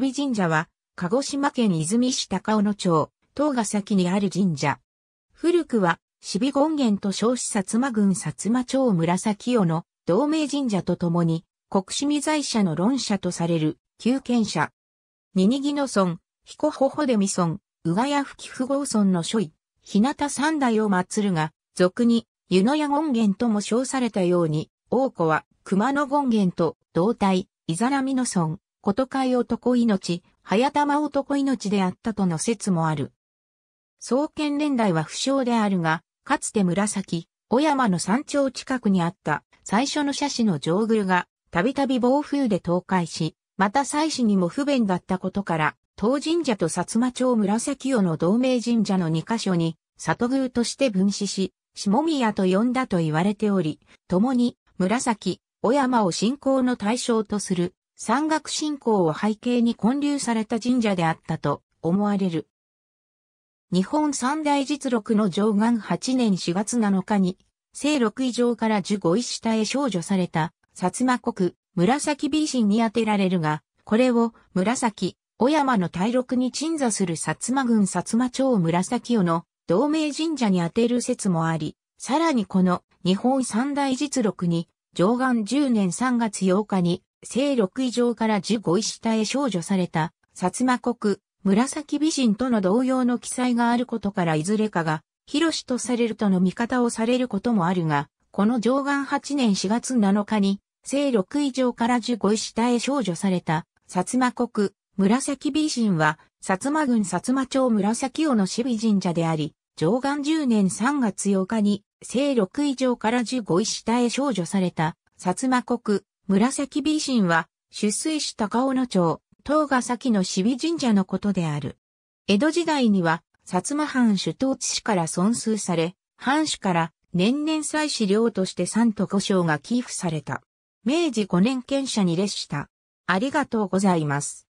備神社は、鹿児島県出水市高尾野町、東ヶ崎にある神社。古くは、守備権現と称し薩摩郡薩摩町紫尾の同盟神社と共に、国市見在者の論者とされる、旧権者。ニニギノ村、彦ほほでみ村、宇賀谷吹富豪村の諸位、日向三代を祀るが、俗に、湯の屋権現とも称されたように、王子は熊野権現と同体、イザナミの村、ことかい男命、早玉男命であったとの説もある。創建年代は不詳であるが、かつて紫、小山の山頂近くにあった最初の社史の上宮が、たびたび暴風で倒壊し、また祭祀にも不便だったことから、当神社と薩摩町紫尾の同盟神社の2カ所に、里宮として分子し、下宮と呼んだと言われており、共に、紫、小山を信仰の対象とする山岳信仰を背景に建立された神社であったと思われる。日本三大実録の上岸8年4月7日に、聖六以上から十五一下へ少女された、薩摩国、紫美神に当てられるが、これを紫、小山の大陸に鎮座する薩摩郡薩摩町紫尾の同盟神社に当てる説もあり、さらにこの日本三大実録に、上岸10年3月8日に正六以上から十五位下へ少女された、薩摩国、紫美人との同様の記載があることからいずれかが、広しとされるとの見方をされることもあるが、この上岸八年四月七日に、正六以上から十五位下へ少女された、薩摩国、紫美人は、薩摩郡薩摩町紫尾の守備神社であり、上岸十年三月八日に、正六以上から十五位下へ少女された、薩摩国、紫美神は、出水市高尾野町、東ヶ崎の守備神社のことである。江戸時代には、薩摩藩主等治市から尊崇され、藩主から年々祭祀領として三都五章が寄付された。明治五年県社に列した。ありがとうございます。